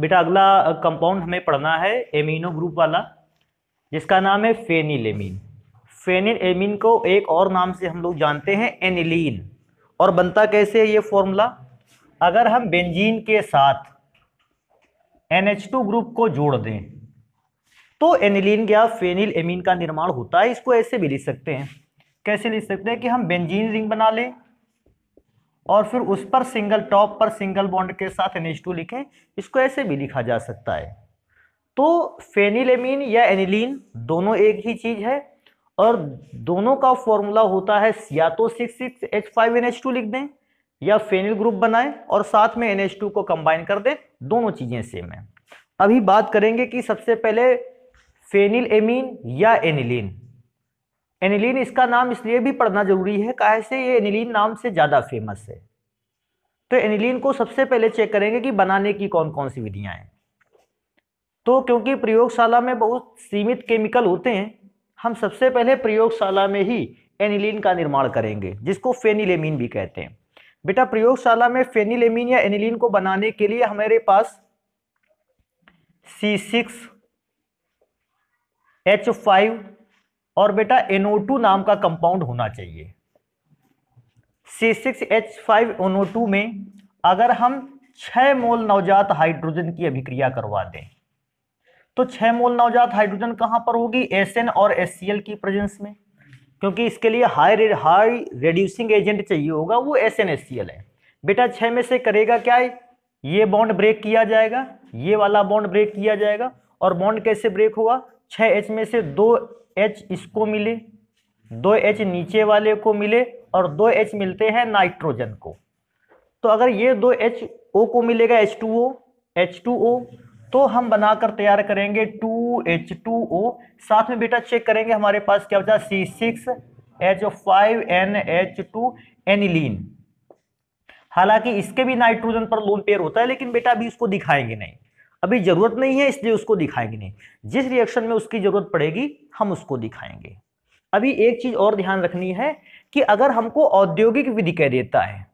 बेटा अगला कंपाउंड हमें पढ़ना है एमिनो ग्रुप वाला जिसका नाम है फेनिल एमिन फेनिल एमिन को एक और नाम से हम लोग जानते हैं एनिलीन और बनता कैसे है ये फॉर्मूला अगर हम बेंजीन के साथ NH2 ग्रुप को जोड़ दें तो एनिलीन या फेनिल एमीन का निर्माण होता है इसको ऐसे भी लिख सकते हैं कैसे लिख सकते हैं कि हम बेंजीन रिंग बना लें और फिर उस पर सिंगल टॉप पर सिंगल बॉन्ड के साथ टू लिखें इसको ऐसे भी लिखा जा सकता है तो फेनिलेमीन या एनिलीन दोनों एक ही चीज़ है और दोनों का फॉर्मूला होता है या तो six six H five N H two लिख दें या फेनिल ग्रुप बनाएं और साथ में एन एच टू को कंबाइन कर दें दोनों चीज़ें सेम है अभी बात करेंगे कि सबसे पहले फेनिल एमीन या एनिलीन एनिलीन इसका नाम इसलिए भी पढ़ना जरूरी है काहे से ये एनिलीन नाम से ज़्यादा फेमस है तो एनिलीन को सबसे पहले चेक करेंगे कि बनाने की कौन कौन सी विधियां हैं तो क्योंकि प्रयोगशाला में बहुत सीमित केमिकल होते हैं हम सबसे पहले प्रयोगशाला में ही एनिलीन का निर्माण करेंगे जिसको फेनिलेमीन भी कहते हैं बेटा प्रयोगशाला में फेनिलेमीन या एनिलीन को बनाने के लिए हमारे पास सी सिक्स एच फाइव और बेटा NO2 नाम का कंपाउंड होना चाहिए C6H5NO2 में अगर हम 6 मोल नवजात हाइड्रोजन की अभिक्रिया करवा दें तो 6 मोल नवजात हाइड्रोजन कहाँ पर होगी SN और HCl की प्रेजेंस में क्योंकि इसके लिए हाई रे, हाई रेड्यूसिंग एजेंट चाहिए होगा वो एस एन एस है बेटा छः में से करेगा क्या है ये बॉन्ड ब्रेक किया जाएगा ये वाला बॉन्ड ब्रेक किया जाएगा और बॉन्ड कैसे ब्रेक होगा छः एच में से दो एच इसको मिले दो एच नीचे वाले को मिले और दो एच मिलते हैं नाइट्रोजन को तो अगर ये दो एच ओ को मिलेगा H two O H two O तो हम बनाकर तैयार करेंगे टू एच टू ओ साथ में बेटा चेक करेंगे हमारे पास क्या बचा C six H five N H two aniline हालांकि इसके भी नाइट्रोजन पर लोन पेयर होता है लेकिन बेटा अभी इसको दिखाएंगे नहीं अभी ज़रूरत नहीं है इसलिए उसको दिखाएंगे नहीं जिस रिएक्शन में उसकी ज़रूरत पड़ेगी हम उसको दिखाएंगे अभी एक चीज़ और ध्यान रखनी है कि अगर हमको औद्योगिक विधि कह देता है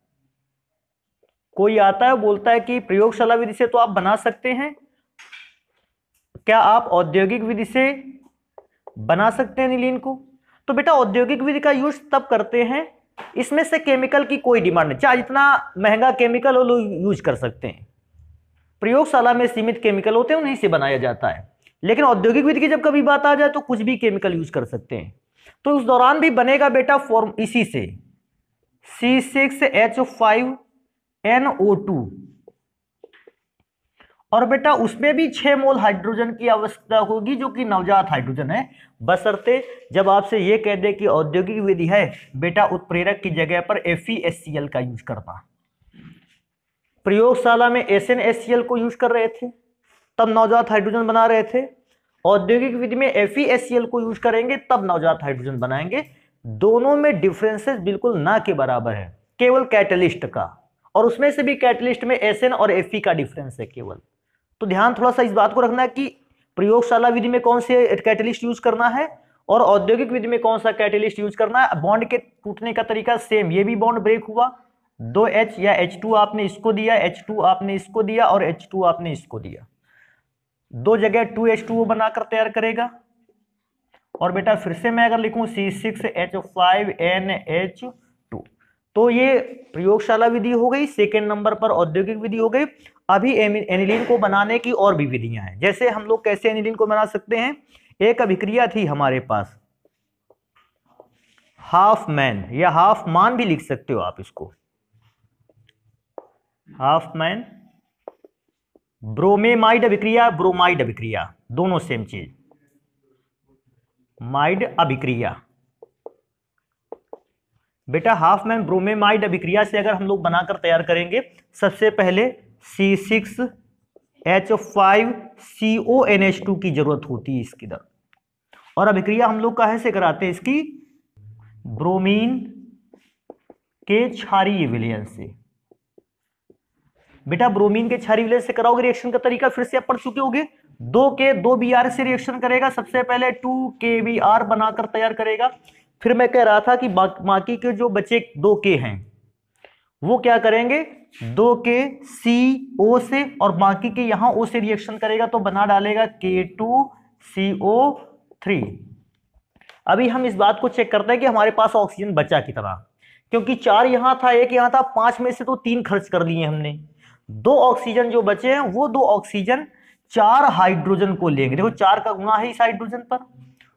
कोई आता है बोलता है कि प्रयोगशाला विधि से तो आप बना सकते हैं क्या आप औद्योगिक विधि से बना सकते हैं नीलिन को तो बेटा औद्योगिक विधि का यूज तब करते हैं इसमें से केमिकल की कोई डिमांड नहीं चाहे जितना महंगा केमिकल हो लोग यूज कर सकते हैं प्रयोगशाला में सीमित केमिकल होते हैं उन्हीं से बनाया जाता है लेकिन औद्योगिक विधि की जब कभी बात आ जाए तो कुछ भी केमिकल यूज कर सकते हैं तो उस दौरान भी बनेगा बेटा फॉर्म इसी से C six H five N O two और बेटा उसमें भी छह मोल हाइड्रोजन की आवश्यकता होगी जो कि नवजात हाइड्रोजन है बसरते जब आपसे यह कह दे कि औद्योगिक विधि है बेटा उत्प्रेरक की जगह पर एफ का यूज करना प्रयोगशाला में एस एन एस को यूज कर रहे थे तब नवजात हाइड्रोजन बना रहे थे औद्योगिक विधि में एफ को यूज करेंगे तब नवजात हाइड्रोजन बनाएंगे दोनों में डिफरेंसेस बिल्कुल ना के बराबर है केवल कैटलिस्ट का और उसमें से भी कैटलिस्ट में एस और एफ का डिफरेंस है केवल तो ध्यान थोड़ा सा इस बात को रखना है कि प्रयोगशाला विधि में कौन से कैटलिस्ट यूज करना है और औद्योगिक विधि में कौन सा कैटलिस्ट यूज करना है बॉन्ड के टूटने का तरीका सेम ये भी बॉन्ड ब्रेक हुआ दो एच या एच टू आपने इसको दिया एच टू आपने इसको दिया और एच टू आपने इसको दिया दो जगह टू एच टू बनाकर तैयार करेगा और बेटा फिर से मैं अगर लिखूं C six H five N H two तो ये प्रयोगशाला विधि हो गई सेकेंड नंबर पर औद्योगिक विधि हो गई अभी एनिलीन को बनाने की और भी विधियां हैं जैसे हम लोग कैसे एनिलिन को बना सकते हैं एक अभिक्रिया थी हमारे पास हाफ मैन या हाफ मान भी लिख सकते हो आप इसको हाफ मैन ब्रोमेमाइड अभिक्रिया ब्रोमाइड अभिक्रिया दोनों सेम चीज माइड अभिक्रिया बेटा हाफ मैन ब्रोमेमाइड अभिक्रिया से अगर हम लोग बनाकर तैयार करेंगे सबसे पहले C six H five C O N H two की जरूरत होती है इसकी दर और अभिक्रिया हम लोग कहे से कराते हैं इसकी ब्रोमीन के क्षारीय विलयन से बेटा ब्रोमीन के छारी से कराओगे रिएक्शन का तरीका फिर से आप पढ़ चुके होंगे दो के दो बी आर से रिएक्शन करेगा सबसे पहले टू के बी आर बनाकर तैयार करेगा फिर मैं कह रहा था कि बाकी के जो बचे दो के हैं वो क्या करेंगे दो के सी ओ से और बाकी के यहाँ ओ से रिएक्शन करेगा तो बना डालेगा के टू सी ओ थ्री अभी हम इस बात को चेक करते हैं कि हमारे पास ऑक्सीजन बचा कितना क्योंकि चार यहाँ था एक यहां था पांच में से तो तीन खर्च कर लिए हमने दो ऑक्सीजन जो बचे हैं वो दो ऑक्सीजन चार हाइड्रोजन को लेंगे देखो चार का गुना है इस हाइड्रोजन पर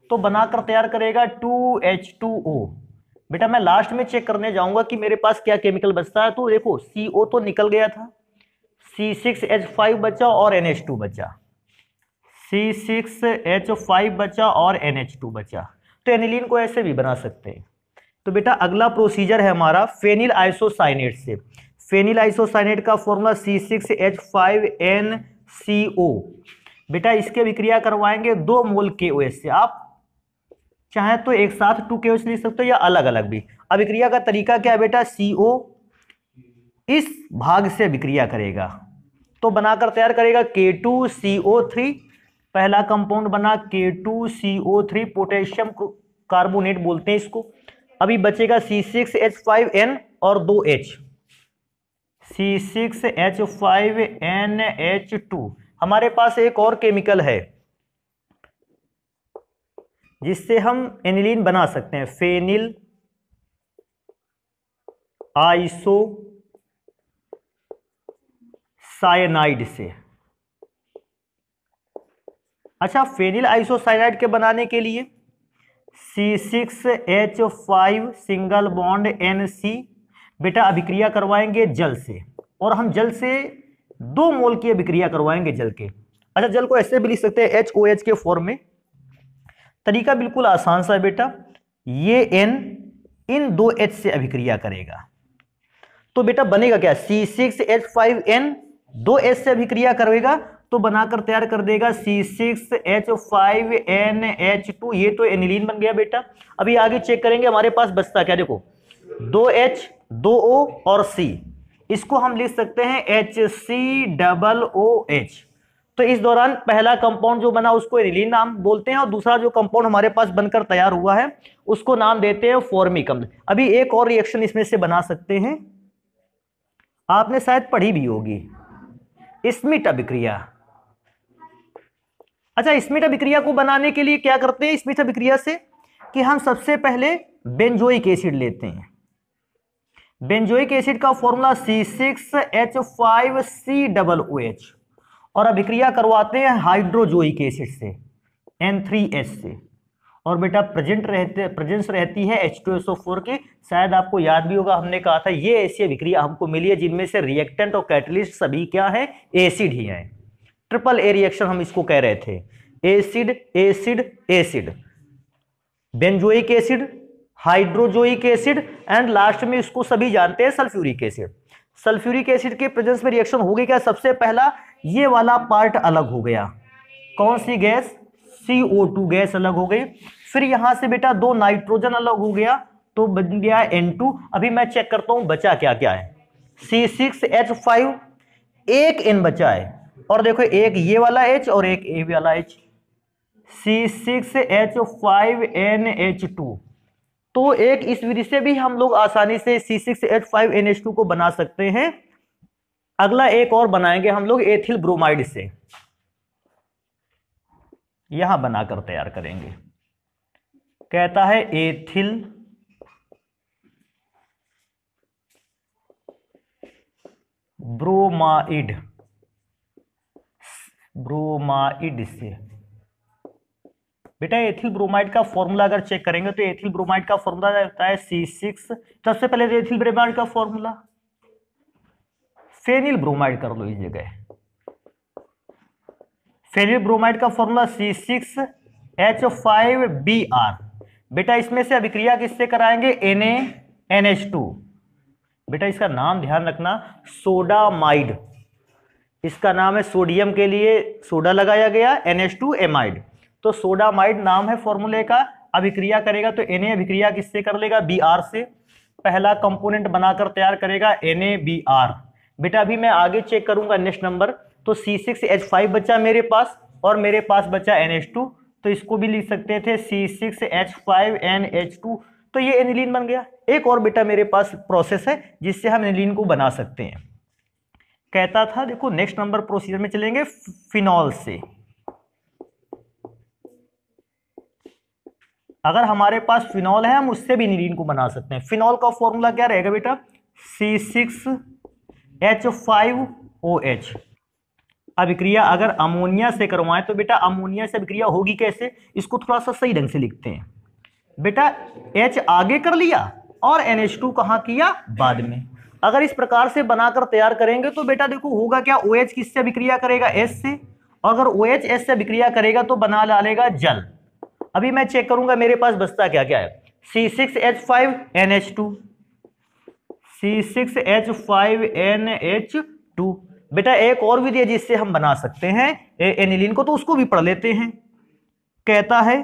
तो बनाकर तैयार करेगा टू एच टू ओ बेटा मैं लास्ट में चेक करने जाऊंगा कि मेरे पास क्या केमिकल बचता है तो देखो सी ओ तो निकल गया था सी सिक्स एच फाइव बचा और एन एच टू बचा सी सिक्स एच फाइव बचा और एन एच टू बचा तो एनिलीन को ऐसे भी बना सकते हैं तो बेटा अगला प्रोसीजर है हमारा फेनिल आइसोसाइनेट से फेनिल आइसोसाइनेट का formula C six H five N C O बेटा इसके विक्रिया करवाएंगे दो मोल के ओ एस से आप चाहे तो एक साथ टू के ओ एस लिख सकते हो या अलग अलग भी अभिक्रिया का तरीका क्या है बेटा सी ओ इस भाग से विक्रिया करेगा तो बनाकर तैयार करेगा K two C O three पहला कंपाउंड बना K two C O three potassium carbonate बोलते हैं इसको अभी बचेगा C six H five N और दो H C six H five N H two हमारे पास एक और केमिकल है जिससे हम एनिलीन बना सकते हैं फेनिल आइसो साइनाइड से अच्छा फेनिल आइसोसाइनाइड के बनाने के लिए C six H five single bond N C बेटा अभिक्रिया करवाएंगे जल से और हम जल से दो मोल की अभिक्रिया करवाएंगे जल के अच्छा जल को ऐसे भी लिख सकते हैं एच ओ एच के फॉर्म में तरीका बिल्कुल आसान सा है बेटा ये एन इन दो एच से अभिक्रिया करेगा तो बेटा बनेगा क्या C six H five N दो एच से अभिक्रिया करेगा तो बनाकर तैयार कर देगा C six H five N H two ये तो एनिलीन बन गया बेटा अभी आगे चेक करेंगे हमारे पास बचता क्या देखो दो एच दो ओ और सी इसको हम लिख सकते हैं H C double O H तो इस दौरान पहला कंपाउंड जो बना उसको एनिलीन नाम बोलते हैं और दूसरा जो कंपाउंड हमारे पास बनकर तैयार हुआ है उसको नाम देते हैं अम्ल अभी एक और रिएक्शन इसमें से बना सकते हैं आपने शायद पढ़ी भी होगी स्मिट अभिक्रिया अच्छा स्मिट अभिक्रिया को बनाने के लिए क्या करते हैं स्मिट अभिक्रिया से कि हम सबसे पहले बेंजोइक एसिड लेते हैं बेंजोइक एसिड का formula C six H five C double O H और अभिक्रिया करवाते हैं हाइड्रोजोइक एसिड से एन थ्री एच से और बेटा प्रेजेंट रहते प्रेजेंस रहती है H two S O four की शायद आपको याद भी होगा हमने कहा था ये ऐसी अभिक्रिया हमको मिली है जिनमें से रिएक्टेंट और कैटलिस्ट सभी क्या है एसिड ही हैं ट्रिपल ए रिएक्शन हम इसको कह रहे थे acid acid acid benzoic acid hydrazoic acid and last में इसको सभी जानते हैं सल्फ्यूरिक एसिड सल्फ्यूरिक एसिड के प्रेजेंस में रिएक्शन हो गई क्या सबसे पहला ये वाला पार्ट अलग हो गया कौन सी गैस CO2 गैस अलग हो गई फिर यहां से बेटा दो नाइट्रोजन अलग हो गया तो बन गया N2 अभी मैं चेक करता हूं बचा क्या क्या है C6H5 एक N बचा है और देखो एक ये वाला H और एक ए वाला H C6H5NH2 तो एक इस विधि से भी हम लोग आसानी से C six H five N H two को बना सकते हैं अगला एक और बनाएंगे हम लोग एथिल ब्रोमाइड से यहां बनाकर तैयार करेंगे कहता है एथिल ब्रोमाइड ब्रोमाइड से बेटा एथिल ब्रोमाइड का फॉर्मूला अगर चेक करेंगे तो एथिल ब्रोमाइड का फॉर्मूला होता है सी सिक्स सबसे पहले एथिल तो ब्रोमाइड का फॉर्मूला फेनिल ब्रोमाइड कर लो इस जगह फेनिल ब्रोमाइड का formula C six H five B R बेटा इसमें से अभिक्रिया किससे कराएंगे एन एन एच टू बेटा इसका नाम ध्यान रखना सोडामाइड इसका नाम है सोडियम के लिए सोडा लगाया गया एन एच टू एमाइड तो सोडामाइड नाम है फॉर्मूले का अभिक्रिया करेगा तो एन अभिक्रिया किससे कर लेगा बी आर से पहला कंपोनेंट बनाकर तैयार करेगा एन ए बी आर बेटा अभी मैं आगे चेक करूंगा नेक्स्ट नंबर तो सी सिक्स एच फाइव बचा मेरे पास और मेरे पास बचा एन एच टू तो इसको भी लिख सकते थे C six H five N H two तो ये एनिलीन बन गया एक और बेटा मेरे पास प्रोसेस है जिससे हम एनिलीन को बना सकते हैं कहता था देखो नेक्स्ट नंबर प्रोसीजर में चलेंगे फिनॉल से अगर हमारे पास फिनॉल है हम उससे भी निरीन को बना सकते हैं फिनॉल का फॉर्मूला क्या रहेगा बेटा C six H five O H अभिक्रिया अगर अमोनिया से करवाएं तो बेटा अमोनिया से अभिक्रिया होगी कैसे इसको थोड़ा सा सही ढंग से लिखते हैं बेटा एच आगे कर लिया और एन एच टू कहाँ किया बाद में अगर इस प्रकार से बनाकर तैयार करेंगे तो बेटा देखो होगा क्या ओ एच किससे अभिक्रिया करेगा एस से और अगर एच एस से अभिक्रिया करेगा तो बना डालेगा जल अभी मैं चेक करूंगा मेरे पास बचता क्या क्या है C six H five N H two C six H five N H two बेटा एक और विधि है जिससे हम बना सकते हैं एनिलिन को तो उसको भी पढ़ लेते हैं कहता है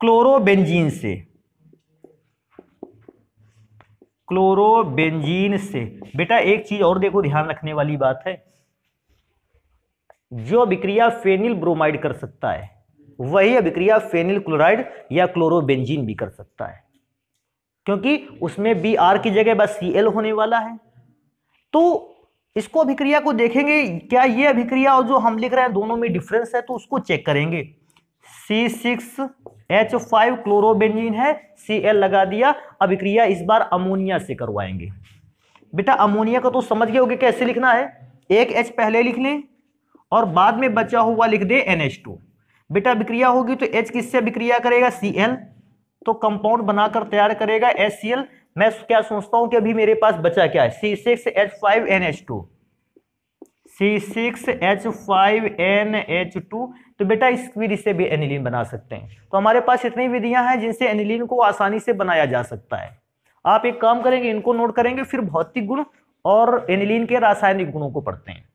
क्लोरोबेंजीन से क्लोरोबेंजीन से बेटा एक चीज और देखो ध्यान रखने वाली बात है जो अभिक्रिया फेनिल ब्रोमाइड कर सकता है वही अभिक्रिया फेनिल क्लोराइड या क्लोरोबेंजीन भी कर सकता है क्योंकि उसमें बी आर की जगह बस सी एल होने वाला है तो इसको अभिक्रिया को देखेंगे क्या ये अभिक्रिया और जो हम लिख रहे हैं दोनों में डिफरेंस है तो उसको चेक करेंगे C six H five chlorobenzene है सी एल लगा दिया अभिक्रिया इस बार अमोनिया से करवाएंगे बेटा अमोनिया का तो समझ गए होगे कैसे लिखना है एक एच पहले लिख लें और बाद में बचा हुआ लिख दे एन टू बेटा बिक्रिया होगी तो एच किससे बिक्रिया करेगा सी एल तो कंपाउंड बनाकर तैयार करेगा एच सी एल मैं क्या सोचता हूँ कि अभी मेरे पास बचा क्या है C six H five N H two C six H five N H two तो बेटा इस विधि से भी एनिलीन बना सकते हैं तो हमारे पास इतनी विधियां हैं जिनसे एनिलीन को आसानी से बनाया जा सकता है आप एक काम करेंगे इनको नोट करेंगे फिर भौतिक गुण और एनिलीन के रासायनिक गुणों को पढ़ते हैं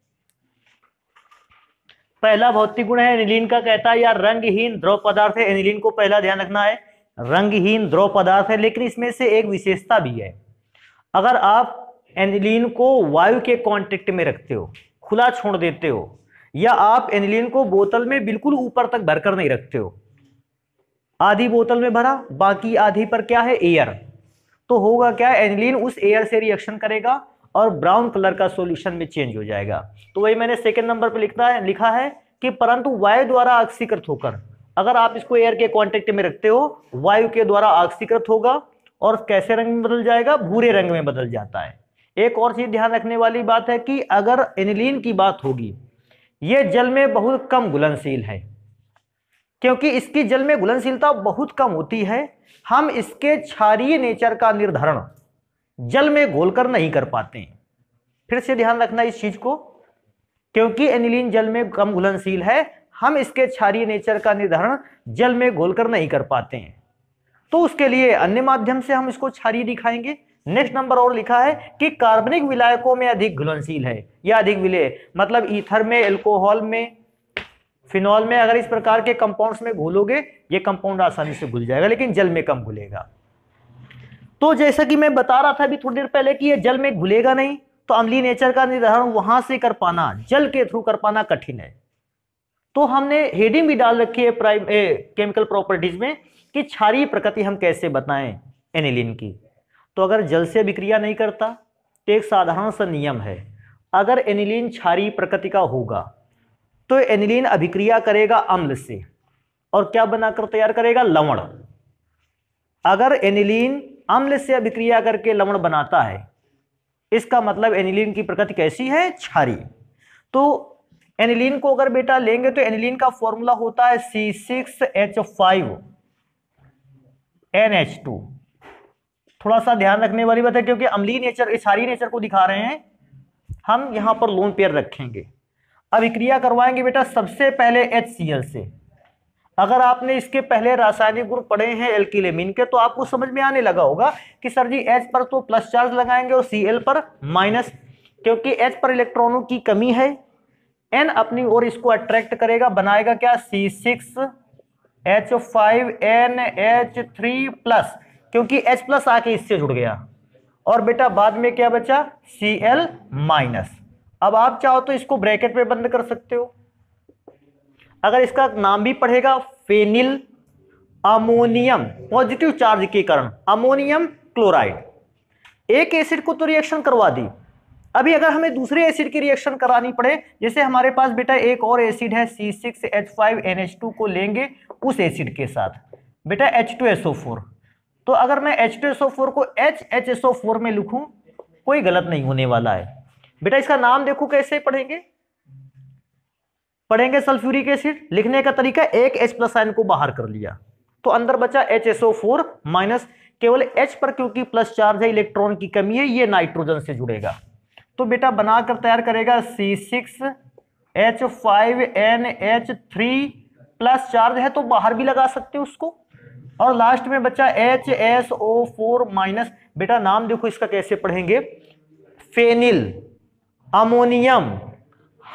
पहला भौतिक गुण है एनिलीन का कहता है यार रंगहीन द्रव पदार्थ है एनिलीन को पहला ध्यान रखना है रंगहीन द्रव पदार्थ है लेकिन इसमें से एक विशेषता भी है अगर आप एनिलीन को वायु के कॉन्टेक्ट में रखते हो खुला छोड़ देते हो या आप एनिलीन को बोतल में बिल्कुल ऊपर तक भरकर नहीं रखते हो आधी बोतल में भरा बाकी आधी पर क्या है एयर तो होगा क्या एनिलीन उस एयर से रिएक्शन करेगा और ब्राउन कलर का सोल्यूशन में चेंज हो जाएगा तो वही मैंने सेकेंड नंबर पर लिखता है लिखा है कि परंतु वायु द्वारा ऑक्सीकृत होकर अगर आप इसको एयर के कॉन्टेक्ट में रखते हो वायु के द्वारा ऑक्सीकृत होगा और कैसे रंग में बदल जाएगा भूरे रंग में बदल जाता है एक और चीज ध्यान रखने वाली बात है कि अगर एनिलीन की बात होगी ये जल में बहुत कम घुलनशील है क्योंकि इसकी जल में घुलनशीलता बहुत कम होती है हम इसके क्षारीय नेचर का निर्धारण जल में घोलकर नहीं कर पाते हैं फिर से ध्यान रखना इस चीज को क्योंकि एनिलीन जल में कम घुलनशील है हम इसके क्षारीय नेचर का निर्धारण जल में घोलकर नहीं कर पाते हैं तो उसके लिए अन्य माध्यम से हम इसको क्षारीय दिखाएंगे नेक्स्ट नंबर और लिखा है कि कार्बनिक विलायकों में अधिक घुलनशील है या अधिक विलय मतलब ईथर में एल्कोहल में फिनॉल में अगर इस प्रकार के कंपाउंड्स में घोलोगे ये कंपाउंड आसानी से घुल जाएगा लेकिन जल में कम घुलेगा तो जैसा कि मैं बता रहा था अभी थोड़ी देर पहले कि ये जल में घुलेगा नहीं तो अम्ली नेचर का निर्धारण वहां से कर पाना जल के थ्रू कर पाना कठिन है तो हमने हेडिंग भी डाल रखी है प्राइम ए, केमिकल प्रॉपर्टीज में कि क्षारीय प्रकृति हम कैसे बताएं एनिलिन की तो अगर जल से अभिक्रिया नहीं करता तो एक साधारण सा नियम है अगर एनिलिन क्षारी प्रकृति का होगा तो एनिलिन अभिक्रिया करेगा अम्ल से और क्या बनाकर तैयार करेगा लवण अगर एनिलिन अम्ल से अभिक्रिया करके लवण बनाता है इसका मतलब एनिलीन की प्रकृति कैसी है छारी तो एनिलीन को अगर बेटा लेंगे तो एनिलीन का फॉर्मूला होता है C six H five N H two थोड़ा सा ध्यान रखने वाली बात है क्योंकि अम्ली नेचर क्षारी नेचर को दिखा रहे हैं हम यहां पर लोन पेयर रखेंगे अभिक्रिया करवाएंगे बेटा सबसे पहले एच सी एल से अगर आपने इसके पहले रासायनिक गुण पढ़े हैं एल्किलेमिन के तो आपको समझ में आने लगा होगा कि सर जी एच पर तो प्लस चार्ज लगाएंगे और सी एल पर माइनस क्योंकि एच पर इलेक्ट्रॉनों की कमी है एन अपनी ओर इसको अट्रैक्ट करेगा बनाएगा क्या C six H five N H three plus क्योंकि एच प्लस आके इससे जुड़ गया और बेटा बाद में क्या बचा सी एल माइनस अब आप चाहो तो इसको ब्रैकेट में बंद कर सकते हो अगर इसका नाम भी पढ़ेगा फेनिल अमोनियम पॉजिटिव चार्ज के कारण अमोनियम क्लोराइड एक एसिड को तो रिएक्शन करवा दी अभी अगर हमें दूसरे एसिड की रिएक्शन करानी पड़े जैसे हमारे पास बेटा एक और एसिड है C six H five N H two को लेंगे उस एसिड के साथ बेटा H two S O four तो अगर मैं H two S O four को H H S O four में लिखूँ कोई गलत नहीं होने वाला है बेटा इसका नाम देखो कैसे पढ़ेंगे पढ़ेंगे सल्फ्यूरिक एसिड लिखने का तरीका एक एच प्लस आयन को बाहर कर लिया तो अंदर बचा H S O four minus केवल एच पर क्योंकि प्लस चार्ज है इलेक्ट्रॉन की कमी है ये नाइट्रोजन से जुड़ेगा तो बेटा बनाकर तैयार करेगा C six H five N H three plus charge है तो बाहर भी लगा सकते हो उसको और लास्ट में बचा H S O four minus बेटा नाम देखो इसका कैसे पढ़ेंगे फेनिल अमोनियम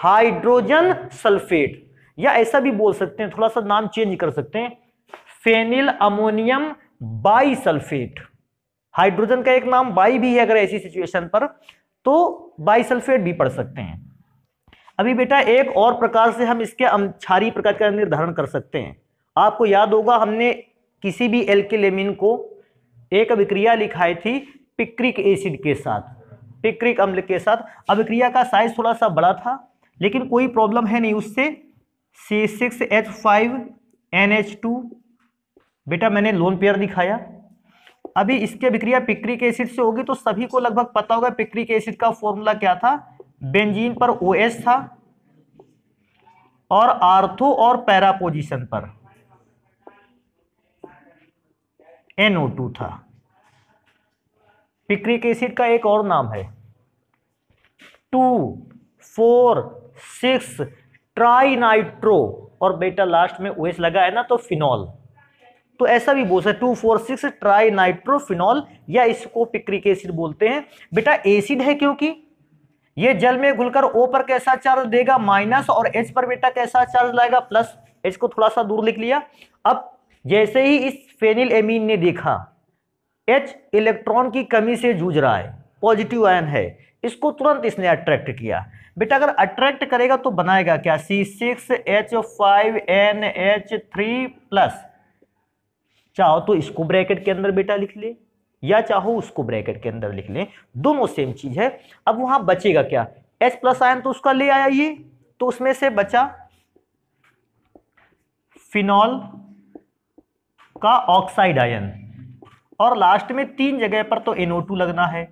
हाइड्रोजन सल्फेट या ऐसा भी बोल सकते हैं थोड़ा सा नाम चेंज कर सकते हैं phenyl ammonium bisulphate hydrogen का एक नाम बाई भी है अगर ऐसी सिचुएशन पर तो बाई सल्फेट भी पढ़ सकते हैं अभी बेटा एक और प्रकार से हम इसके क्षारी प्रकार का निर्धारण कर सकते हैं आपको याद होगा हमने किसी भी एल्केलेमिन को एक अभिक्रिया लिखाई थी पिक्रिक एसिड के साथ पिक्रिक अम्ल के साथ अभिक्रिया का साइज थोड़ा सा बड़ा था लेकिन कोई प्रॉब्लम है नहीं उससे C six H five N H two बेटा मैंने लोन पेयर दिखाया अभी इसके बिक्रिया पिक्रिक एसिड से होगी तो सभी को लगभग पता होगा पिक्रिक एसिड का फॉर्मूला क्या था बेंजीन पर ओ एस था और आर्थो और पैरा पोजीशन पर NO2 था पिक्रिक एसिड का एक और नाम है टू फोर सिक्स ट्राइनाइट्रो और बेटा लास्ट में ओएस लगा है ना तो फिनॉल तो ऐसा भी बोल सकते टू फोर सिक्स ट्राइनाइट्रोफिनॉल या इसको पिक्रिक एसिड बोलते हैं बेटा एसिड है क्योंकि ये जल में घुलकर ओ पर कैसा चार्ज देगा माइनस और एच पर बेटा कैसा चार्ज लाएगा प्लस एच को थोड़ा सा दूर लिख लिया अब जैसे ही इस फेनिल एमीन ने देखा एच इलेक्ट्रॉन की कमी से जूझ रहा है पॉजिटिव आयन है इसको तुरंत इसने अट्रैक्ट किया बेटा अगर अट्रैक्ट करेगा तो बनाएगा क्या C six H five N H three plus चाहो तो इसको ब्रैकेट के अंदर बेटा लिख ले या चाहो उसको ब्रैकेट के अंदर लिख लें दोनों सेम चीज है अब वहां बचेगा क्या एच प्लस आयन तो उसका ले आया ये तो उसमें से बचा फिनॉल का ऑक्साइड आयन और लास्ट में तीन जगह पर तो टू लगना है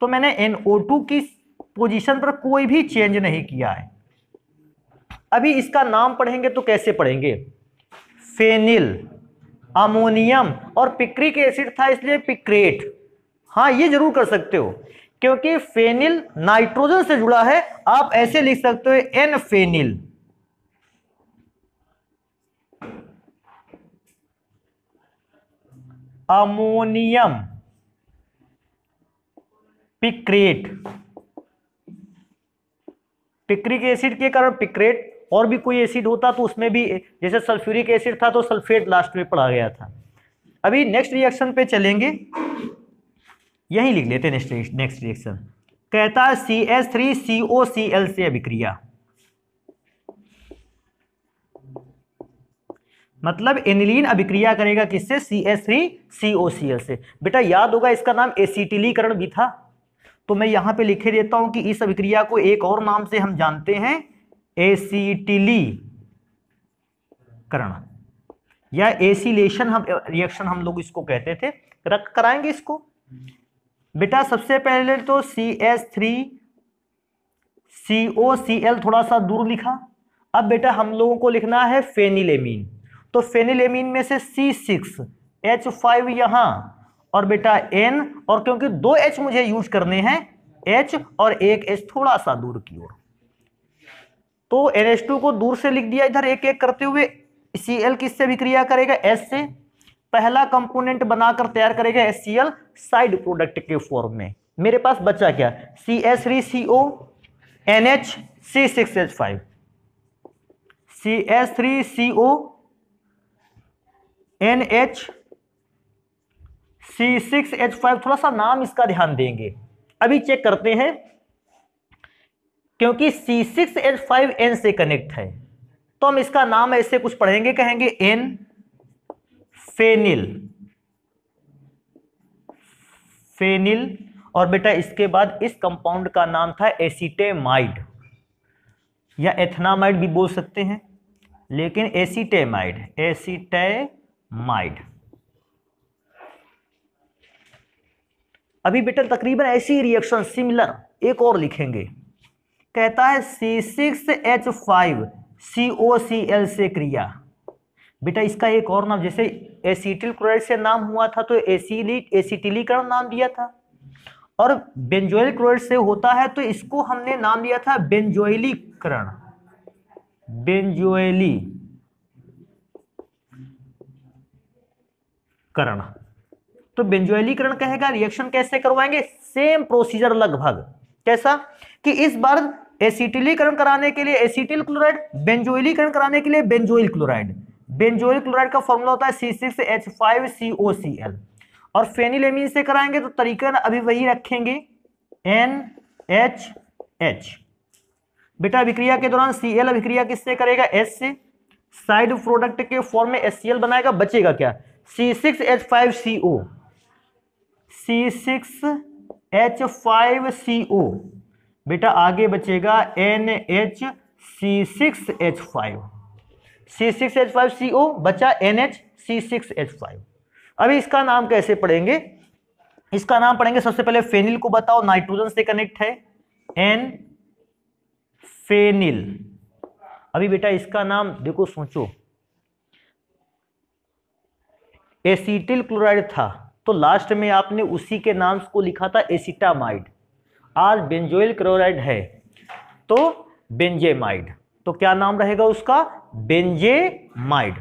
तो मैंने टू की पोजीशन पर कोई भी चेंज नहीं किया है अभी इसका नाम पढ़ेंगे तो कैसे पढ़ेंगे फेनिल अमोनियम और पिक्रिक एसिड था इसलिए पिक्रेट हाँ ये जरूर कर सकते हो क्योंकि फेनिल नाइट्रोजन से जुड़ा है आप ऐसे लिख सकते हो N phenyl ammonium picrate picric acid के कारण पिक्रेट और भी कोई एसिड होता तो उसमें भी जैसे सल्फ्यूरिक एसिड था तो सल्फेट लास्ट में पड़ा गया था अभी नेक्स्ट रिएक्शन पे चलेंगे यही लिख लेते नेक्स्ट नेक्स्ट रिएक्शन कहता है C S three C O C L से अभिक्रिया मतलब एनिलीन अभिक्रिया करेगा किससे C S three C O C L से बेटा याद होगा इसका नाम एसिटिलीकरण भी था तो मैं यहां पे लिखे देता हूं कि इस अभिक्रिया को एक और नाम से हम जानते हैं करण या एसीलेशन हम रिएक्शन हम लोग इसको कहते थे रख कराएंगे इसको बेटा सबसे पहले तो C S three C O C L थोड़ा सा दूर लिखा अब बेटा हम लोगों को लिखना है फेनिलेमीन तो फेनिलेमीन में से सी सिक्स एच फाइव यहां और बेटा एन और क्योंकि दो एच मुझे यूज करने हैं एच और एक एच थोड़ा सा दूर की ओर तो एन एच टू को दूर से लिख दिया इधर एक एक करते हुए सी एल किससे भी क्रिया करेगा एस से पहला कंपोनेंट बनाकर तैयार करेगा S C L side product के फॉर्म में मेरे पास बचा क्या C S three C O N H C six H five C S three C O N H C six H five थोड़ा सा नाम इसका ध्यान देंगे अभी चेक करते हैं क्योंकि C six H five N से कनेक्ट है तो हम इसका नाम ऐसे कुछ पढ़ेंगे कहेंगे एन फेनिल फेनिल और बेटा इसके बाद इस कंपाउंड का नाम था एसीटेमाइड या एथनामाइड भी बोल सकते हैं लेकिन एसीटेमाइड एसीटेमाइड अभी बेटा तकरीबन ऐसी रिएक्शन सिमिलर एक और लिखेंगे कहता है C six H five C O C L से क्रिया बेटा इसका एक और नाम जैसे एसिटिल क्लोराइड से नाम हुआ था तो एसिलिक एसिटिलीकरण नाम दिया था और बेंजोइल क्लोराइड से होता है तो इसको हमने नाम दिया था बेंजोइलीकरण बेंजोइली करण तो बेंजोलीकरण कहेगा रिएक्शन कैसे करवाएंगे सेम प्रोसीजर लगभग कैसा कि इस बार एसिटिलीकरण कराने के लिए एसिटिल क्लोराइड बेंजोइलीकरण कराने के लिए बेंजोइल क्लोराइड बेंजोइल क्लोराइड का फॉर्मूला होता है C6H5COCl और फेनिलेमिन से कराएंगे तो तरीका अभी वही रखेंगे NHH बेटा अभिक्रिया के दौरान Cl अभिक्रिया किससे करेगा एस से साइड प्रोडक्ट के फॉर्म में HCl बनाएगा बचेगा क्या C6H5CO six C six H five C O बेटा आगे बचेगा N H C six H five C six H five C O बचा N H C six H five अभी इसका नाम कैसे पढ़ेंगे इसका नाम पढ़ेंगे सबसे पहले फेनिल को बताओ नाइट्रोजन से कनेक्ट है एन फेनिल अभी बेटा इसका नाम देखो सोचो एसीटिल क्लोराइड था तो लास्ट में आपने उसी के नाम को लिखा था एसिटामाइड आज बेंजोइल क्लोराइड है तो बेंजेमाइड तो क्या नाम रहेगा उसका बेंजेमाइड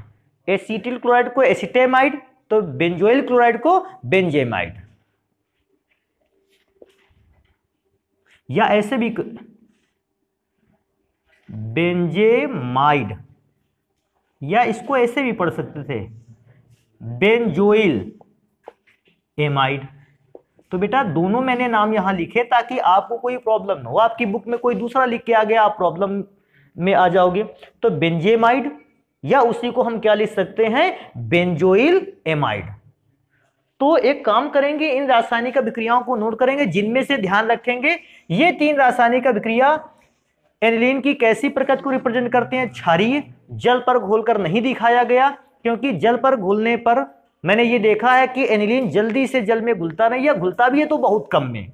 एसिटिल क्लोराइड को एसिटेमाइड तो बेंजोइल क्लोराइड को बेंजेमाइड या ऐसे भी बेंजेमाइड या इसको ऐसे भी पढ़ सकते थे बेंजोइल एमाइड तो बेटा दोनों मैंने नाम यहाँ लिखे ताकि आपको कोई प्रॉब्लम ना हो आपकी बुक में कोई दूसरा लिख के आ गया आप प्रॉब्लम में आ जाओगे तो बेंजेमाइड या उसी को हम क्या लिख सकते हैं बेंजोइल एमाइड तो एक काम करेंगे इन रासायनिक अभिक्रियाओं को नोट करेंगे जिनमें से ध्यान रखेंगे ये तीन रासायनिक अभिक्रिया एनिलीन की कैसी प्रकृति को रिप्रेजेंट करते हैं क्षारीय जल पर घोलकर नहीं दिखाया गया क्योंकि जल पर घोलने पर मैंने ये देखा है कि एनिलीन जल्दी से जल में घुलता नहीं या घुलता भी है तो बहुत कम में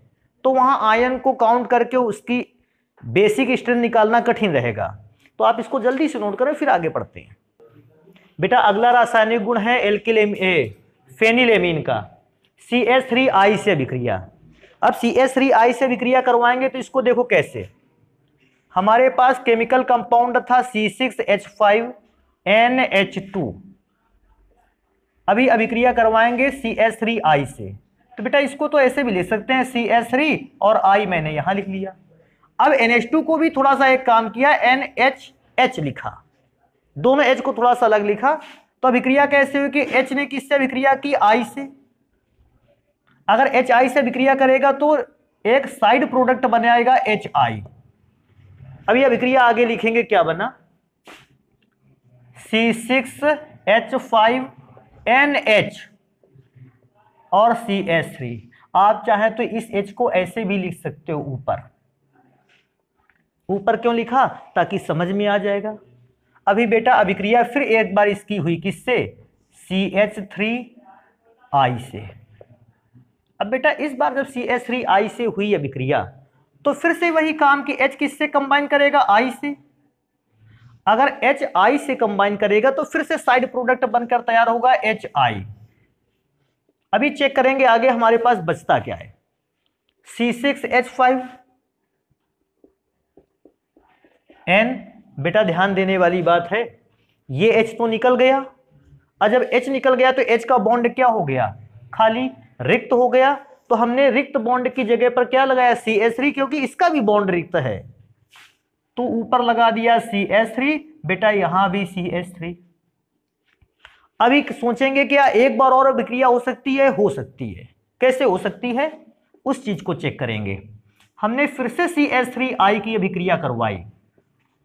तो वहाँ आयन को काउंट करके उसकी बेसिक स्ट्रेंथ निकालना कठिन रहेगा तो आप इसको जल्दी से नोट करें फिर आगे पढ़ते हैं बेटा अगला रासायनिक गुण है एल्किलेम ए फेनिलेमिन का सी एस थ्री आई से अभिक्रिया अब सी एस थ्री आई से अभिक्रिया करवाएंगे तो इसको देखो कैसे हमारे पास केमिकल कंपाउंड था C six H five N H two अभी अभिक्रिया करवाएंगे सी एस थ्री आई से तो बेटा इसको तो ऐसे भी ले सकते हैं सी एस थ्री और आई मैंने यहां लिख लिया अब एन एच टू को भी थोड़ा सा एक काम किया एन एच एच लिखा दोनों एच को थोड़ा सा अलग लिखा तो अभिक्रिया कैसे हुई कि एच ने किससे अभिक्रिया की आई से अगर एच आई से अभिक्रिया करेगा तो एक साइड प्रोडक्ट बने आएगा एच आई अभी अभिक्रिया आगे लिखेंगे क्या बना C six H five N H और सी एस थ्री आप चाहें तो इस एच को ऐसे भी लिख सकते हो ऊपर ऊपर क्यों लिखा ताकि समझ में आ जाएगा अभी बेटा अभिक्रिया फिर एक बार इसकी हुई किससे सी एच थ्री आई से अब बेटा इस बार जब सी एच थ्री आई से हुई अभिक्रिया तो फिर से वही काम कि एच किससे कंबाइन करेगा आई से अगर एच आई से कंबाइन करेगा तो फिर से साइड प्रोडक्ट बनकर तैयार होगा एच आई अभी चेक करेंगे आगे हमारे पास बचता क्या है C six H five N बेटा ध्यान देने वाली बात है ये एच तो निकल गया और जब एच निकल गया तो एच का बॉन्ड क्या हो गया खाली रिक्त हो गया तो हमने रिक्त बॉन्ड की जगह पर क्या लगाया सी एस थ्री क्योंकि इसका भी बॉन्ड रिक्त है तो ऊपर लगा दिया सी एस थ्री बेटा यहां भी सी एस थ्री अभी सोचेंगे क्या एक बार और अभिक्रिया हो सकती है हो सकती है कैसे हो सकती है उस चीज को चेक करेंगे हमने फिर से सी एस थ्री आई की अभिक्रिया करवाई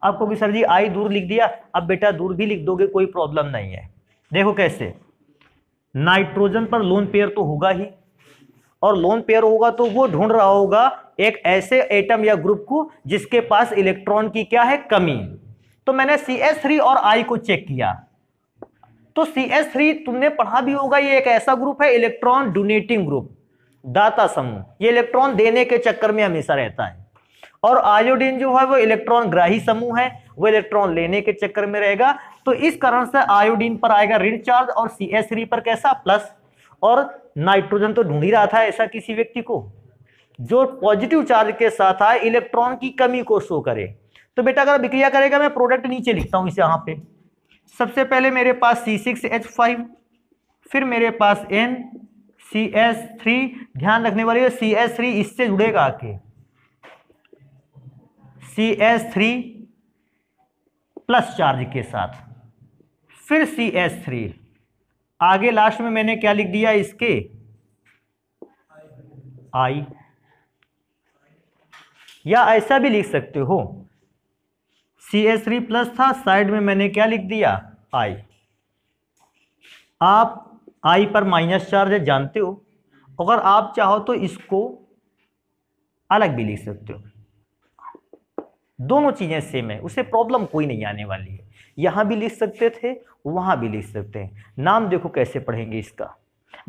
आपको भी सर जी आई दूर लिख दिया अब बेटा दूर भी लिख दोगे कोई प्रॉब्लम नहीं है देखो कैसे नाइट्रोजन पर लोन पेयर तो होगा ही और लोन पेयर होगा तो वो ढूंढ रहा होगा एक ऐसे एटम या ग्रुप को जिसके पास इलेक्ट्रॉन की क्या है कमी तो मैंने सी एस थ्री और आई को चेक किया तो सी एस थ्री तुमने पढ़ा भी होगा ये एक ऐसा ग्रुप है इलेक्ट्रॉन डोनेटिंग ग्रुप दाता समूह ये इलेक्ट्रॉन देने के चक्कर में हमेशा रहता है और आयोडीन जो है वो इलेक्ट्रॉन ग्राही समूह है वो इलेक्ट्रॉन लेने के चक्कर में रहेगा तो इस कारण से आयोडीन पर आएगा ऋण चार्ज और सी एस थ्री पर कैसा प्लस और नाइट्रोजन तो ढूंढ ही रहा था ऐसा किसी व्यक्ति को जो पॉजिटिव चार्ज के साथ आए इलेक्ट्रॉन की कमी को शो करे तो बेटा अगर अभिक्रिया करेगा मैं प्रोडक्ट नीचे लिखता हूं इसे यहां पे सबसे पहले मेरे पास सी सिक्स एच फाइव फिर मेरे पास एन सी एस थ्री ध्यान रखने वाली है सी एस थ्री इससे जुड़ेगा आके C S three plus charge के साथ फिर सी एस थ्री आगे लास्ट में मैंने क्या लिख दिया इसके आई या ऐसा भी लिख सकते हो सी एस थ्री प्लस था साइड में मैंने क्या लिख दिया आई आप आई पर माइनस चार्ज है जानते हो अगर आप चाहो तो इसको अलग भी लिख सकते हो दोनों चीज़ें सेम है उसे प्रॉब्लम कोई नहीं आने वाली है यहां भी लिख सकते थे वहां भी लिख सकते हैं नाम देखो कैसे पढ़ेंगे इसका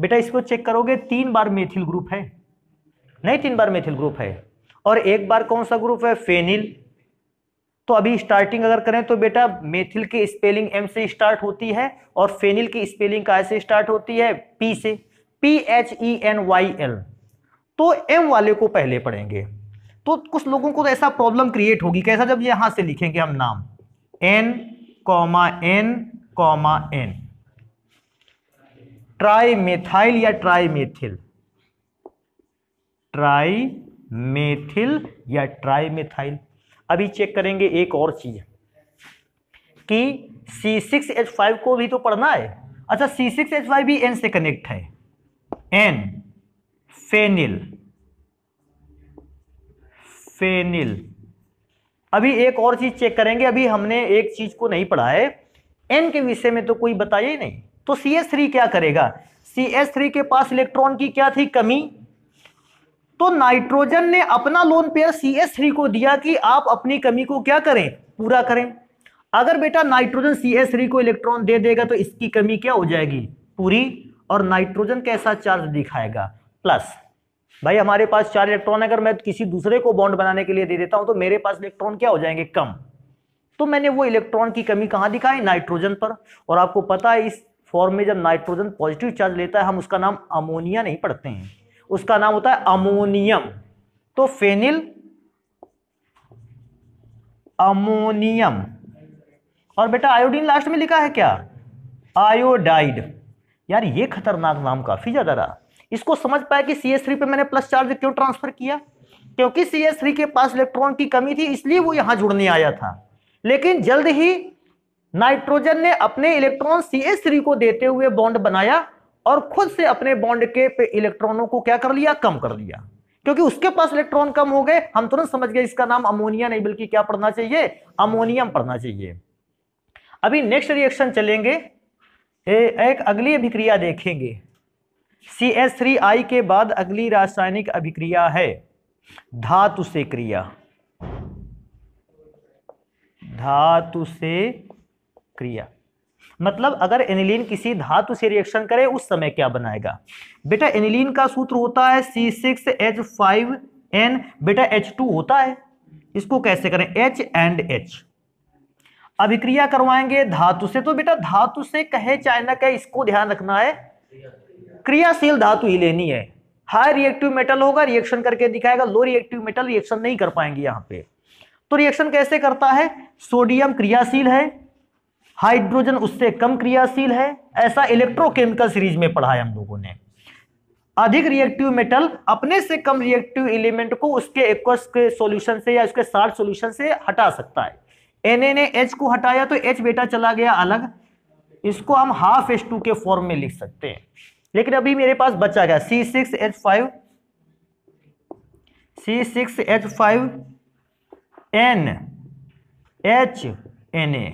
बेटा इसको चेक करोगे तीन बार मेथिल ग्रुप है नहीं तीन बार मेथिल ग्रुप है और एक बार कौन सा ग्रुप है फेनिल तो अभी स्टार्टिंग अगर करें तो बेटा मेथिल की स्पेलिंग एम से स्टार्ट होती है और फेनिल की स्पेलिंग काय से स्टार्ट होती है पी से P H E N Y L तो एम वाले को पहले पढ़ेंगे तो कुछ लोगों को तो ऐसा प्रॉब्लम क्रिएट होगी कैसा जब यहां से लिखेंगे हम नाम N comma N comma N trimethyl या ट्राई मेथिल ट्राई मेथिल या ट्राईमेथाइल अभी चेक करेंगे एक और चीज़ कि सी सिक्स एच फाइव को भी तो पढ़ना है अच्छा सी सिक्स एच फाइव भी एन से कनेक्ट है एन फेनिल फेनिल अभी एक और चीज़ चेक करेंगे अभी हमने एक चीज़ को नहीं पढ़ा है एन के विषय में तो कोई बताया ही नहीं तो सी एस थ्री क्या करेगा सी एस थ्री के पास इलेक्ट्रॉन की क्या थी कमी तो नाइट्रोजन ने अपना lone pair C S three को दिया कि आप अपनी कमी को क्या करें पूरा करें अगर बेटा नाइट्रोजन सी एस थ्री को इलेक्ट्रॉन दे देगा तो इसकी कमी क्या हो जाएगी पूरी और नाइट्रोजन कैसा चार्ज दिखाएगा प्लस भाई हमारे पास चार इलेक्ट्रॉन अगर मैं किसी दूसरे को बॉन्ड बनाने के लिए दे देता हूं तो मेरे पास इलेक्ट्रॉन क्या हो जाएंगे कम तो मैंने वो इलेक्ट्रॉन की कमी कहाँ दिखाई नाइट्रोजन पर और आपको पता है इस फॉर्म में जब नाइट्रोजन पॉजिटिव चार्ज लेता है हम उसका नाम अमोनिया नहीं पढ़ते हैं उसका नाम होता है अमोनियम तो फेनिल अमोनियम और बेटा आयोडीन लास्ट में लिखा है क्या आयोडाइड यार ये खतरनाक नाम काफ़ी ज़्यादा रहा इसको समझ पाया कि सी एस थ्री पर मैंने प्लस चार्ज क्यों ट्रांसफ़र किया क्योंकि सी एस थ्री के पास इलेक्ट्रॉन की कमी थी इसलिए वो यहां जुड़ने आया था लेकिन जल्द ही नाइट्रोजन ने अपने इलेक्ट्रॉन सी एस थ्री को देते हुए बॉन्ड बनाया और खुद से अपने बॉन्ड के पे इलेक्ट्रॉनों को क्या कर लिया कम कर लिया क्योंकि उसके पास इलेक्ट्रॉन कम हो गए हम तुरंत समझ गए इसका नाम अमोनिया नहीं बल्कि क्या पढ़ना चाहिए अमोनियम पढ़ना चाहिए अभी नेक्स्ट रिएक्शन चलेंगे एक अगली अभिक्रिया देखेंगे सी एस थ्री आई के बाद अगली रासायनिक अभिक्रिया है धातु से क्रिया धातु से क्रिया मतलब अगर एनिलीन किसी धातु से रिएक्शन करे उस समय क्या बनाएगा बेटा एनिलीन का सूत्र होता है C six H five N बेटा एच टू होता है इसको कैसे करें एच एंड एच अभिक्रिया करवाएंगे धातु से तो बेटा धातु से कहे चाहे ना कहे इसको ध्यान रखना है क्रियाशील धातु ही लेनी है हाई रिएक्टिव मेटल होगा रिएक्शन करके दिखाएगा लो रिएक्टिव मेटल रिएक्शन नहीं कर पाएंगे यहाँ पे तो रिएक्शन कैसे करता है सोडियम क्रियाशील है हाइड्रोजन उससे कम क्रियाशील है ऐसा इलेक्ट्रोकेमिकल सीरीज में पढ़ा है हम लोगों ने अधिक रिएक्टिव मेटल अपने से कम रिएक्टिव एलिमेंट को उसके एक्वस के सॉल्यूशन से या उसके साल्ट सॉल्यूशन से हटा सकता है एन ने एच को हटाया तो एच बेटा चला गया अलग इसको हम हाफ एच टू के फॉर्म में लिख सकते हैं लेकिन अभी मेरे पास बचा गया C six H five C six H five N H N A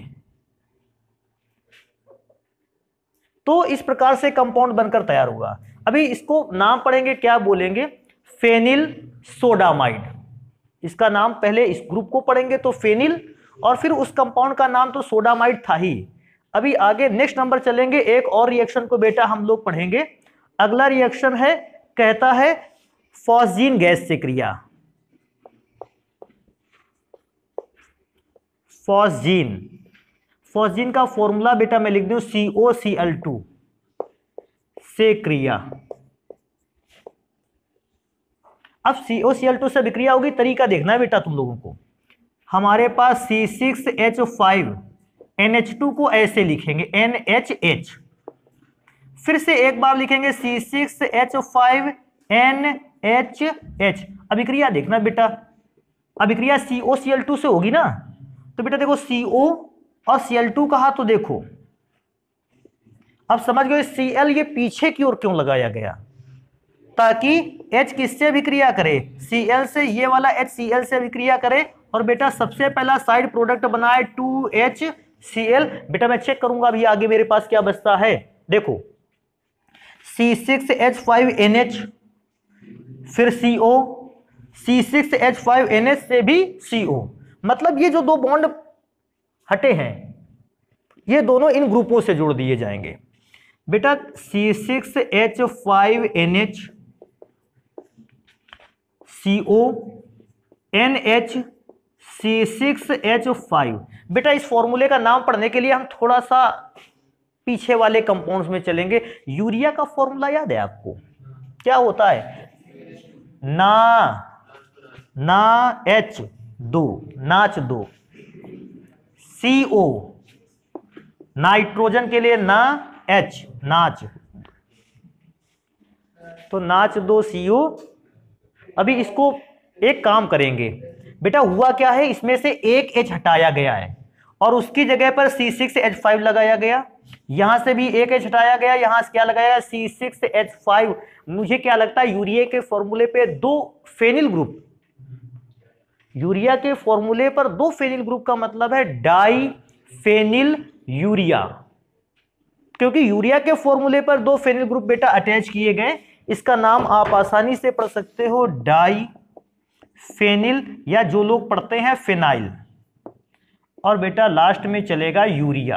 तो इस प्रकार से कंपाउंड बनकर तैयार हुआ अभी इसको नाम पढ़ेंगे क्या बोलेंगे फेनिल सोडामाइड इसका नाम पहले इस ग्रुप को पढ़ेंगे तो फेनिल और फिर उस कंपाउंड का नाम तो सोडामाइड था ही अभी आगे नेक्स्ट नंबर चलेंगे एक और रिएक्शन को बेटा हम लोग पढ़ेंगे अगला रिएक्शन है कहता है फॉजीन गैस से क्रिया फॉजीन फॉस्जिन का फॉर्मूला बेटा मैं लिख दू सी ओ सी एल टू से क्रिया अब सी ओ सी एल टू से विक्रिया होगी तरीका देखना है बेटा तुम लोगों को हमारे पास C six H five N H two को ऐसे लिखेंगे एन एच एच फिर से एक बार लिखेंगे C six H five N H H अभिक्रिया देखना बेटा अभिक्रिया सी ओ सी एल टू से होगी ना तो बेटा देखो सी ओ और सी एल टू कहा तो देखो अब समझ गए सी एल ये पीछे की ओर क्यों लगाया गया ताकि एच किससे भी क्रिया करे सी एल से ये वाला एच सी एल से भी क्रिया करे और बेटा सबसे पहला साइड प्रोडक्ट बनाए टू एच सी एल बेटा मैं चेक करूंगा अभी आगे मेरे पास क्या बचता है देखो C six H five N H फिर C O C six H five N H से भी सी ओ मतलब ये जो दो बॉन्ड हटे हैं ये दोनों इन ग्रुपों से जोड़ दिए जाएंगे बेटा C six H five N H C O N H C six H five बेटा इस फॉर्मूले का नाम पढ़ने के लिए हम थोड़ा सा पीछे वाले कंपाउंड्स में चलेंगे यूरिया का फॉर्मूला याद है आपको क्या होता है ना ना एच दो नाच दो सी ओ नाइट्रोजन के लिए ना एच नाच तो नाच दो सीओ अभी इसको एक काम करेंगे बेटा हुआ क्या है इसमें से एक एच हटाया गया है और उसकी जगह पर सी सिक्स एच फाइव लगाया गया यहां से भी एक एच हटाया गया यहां से क्या लगाया सी सिक्स एच फाइव मुझे क्या लगता है यूरिया के फॉर्मूले पे दो फेनिल ग्रुप यूरिया के फॉर्मूले पर दो फेनिल ग्रुप का मतलब है डाई फेनिल यूरिया क्योंकि यूरिया के फॉर्मूले पर दो फेनिल ग्रुप बेटा अटैच किए गए इसका नाम आप आसानी से पढ़ सकते हो डाई फेनिल या जो लोग पढ़ते हैं फेनाइल और बेटा लास्ट में चलेगा यूरिया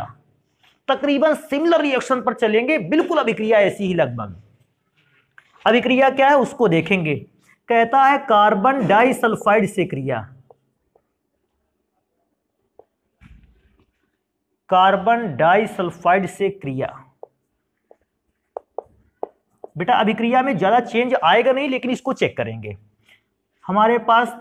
तकरीबन सिमिलर रिएक्शन पर चलेंगे बिल्कुल अभिक्रिया ऐसी ही लगभग अभिक्रिया क्या है उसको देखेंगे कहता है कार्बन डाइसल्फाइड से क्रिया कार्बन डाइसल्फाइड से क्रिया बेटा अभिक्रिया में ज़्यादा चेंज आएगा नहीं लेकिन इसको चेक करेंगे हमारे पास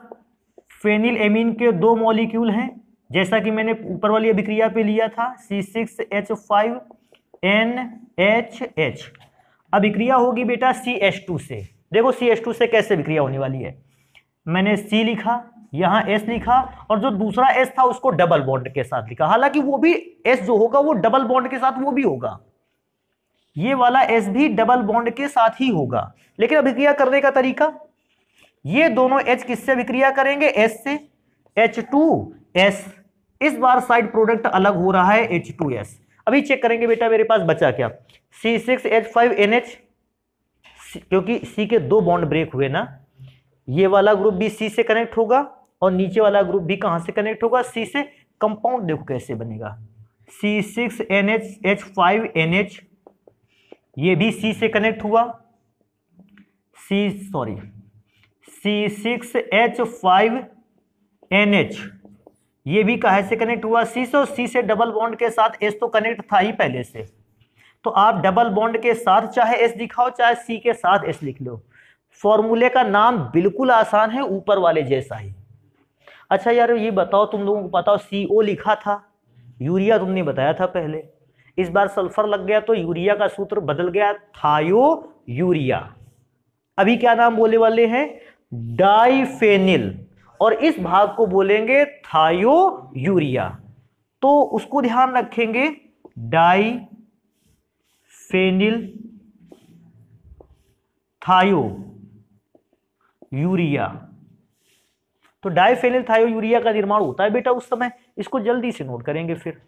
फेनिल एमीन के दो मॉलिक्यूल हैं जैसा कि मैंने ऊपर वाली अभिक्रिया पे लिया था C six H five N H H अभिक्रिया होगी बेटा सी एच टू से देखो सी एस टू से कैसे विक्रिया होने वाली है मैंने सी लिखा यहां एस लिखा और जो दूसरा एस था उसको डबल बॉन्ड के साथ लिखा हालांकि वो भी एस जो होगा वो डबल बॉन्ड के साथ वो भी होगा ये वाला एस भी डबल बॉन्ड के साथ ही होगा लेकिन अभिक्रिया करने का तरीका ये दोनों एच किससे विक्रिया करेंगे एस से एच टू एस इस बार साइड प्रोडक्ट अलग हो रहा है एच टू एस अभी चेक करेंगे बेटा मेरे पास बचा क्या C six H five N H क्योंकि सी के दो बॉन्ड ब्रेक हुए ना ये वाला ग्रुप भी सी से कनेक्ट होगा और नीचे वाला ग्रुप भी कहाँ से कनेक्ट होगा सी से कंपाउंड देखो कैसे बनेगा C six N H H five N H ये भी सी से कनेक्ट हुआ C sorry C six H five N H ये भी कहा से कनेक्ट हुआ सी से और सी से डबल बॉन्ड के साथ एच तो कनेक्ट था ही पहले से तो आप डबल बॉन्ड के साथ चाहे एस दिखाओ चाहे सी के साथ एस लिख लो फॉर्मूले का नाम बिल्कुल आसान है ऊपर वाले जैसा ही अच्छा यार ये बताओ तुम लोगों को बताओ सी ओ लिखा था यूरिया तुमने बताया था पहले इस बार सल्फर लग गया तो यूरिया का सूत्र बदल गया थायो यूरिया अभी क्या नाम बोले वाले हैं डाइफेनिल और इस भाग को बोलेंगे थायो यूरिया तो उसको ध्यान रखेंगे डाई फेनिल थायो यूरिया तो डाइफेनिल थायो यूरिया का निर्माण होता है बेटा उस समय इसको जल्दी से नोट करेंगे फिर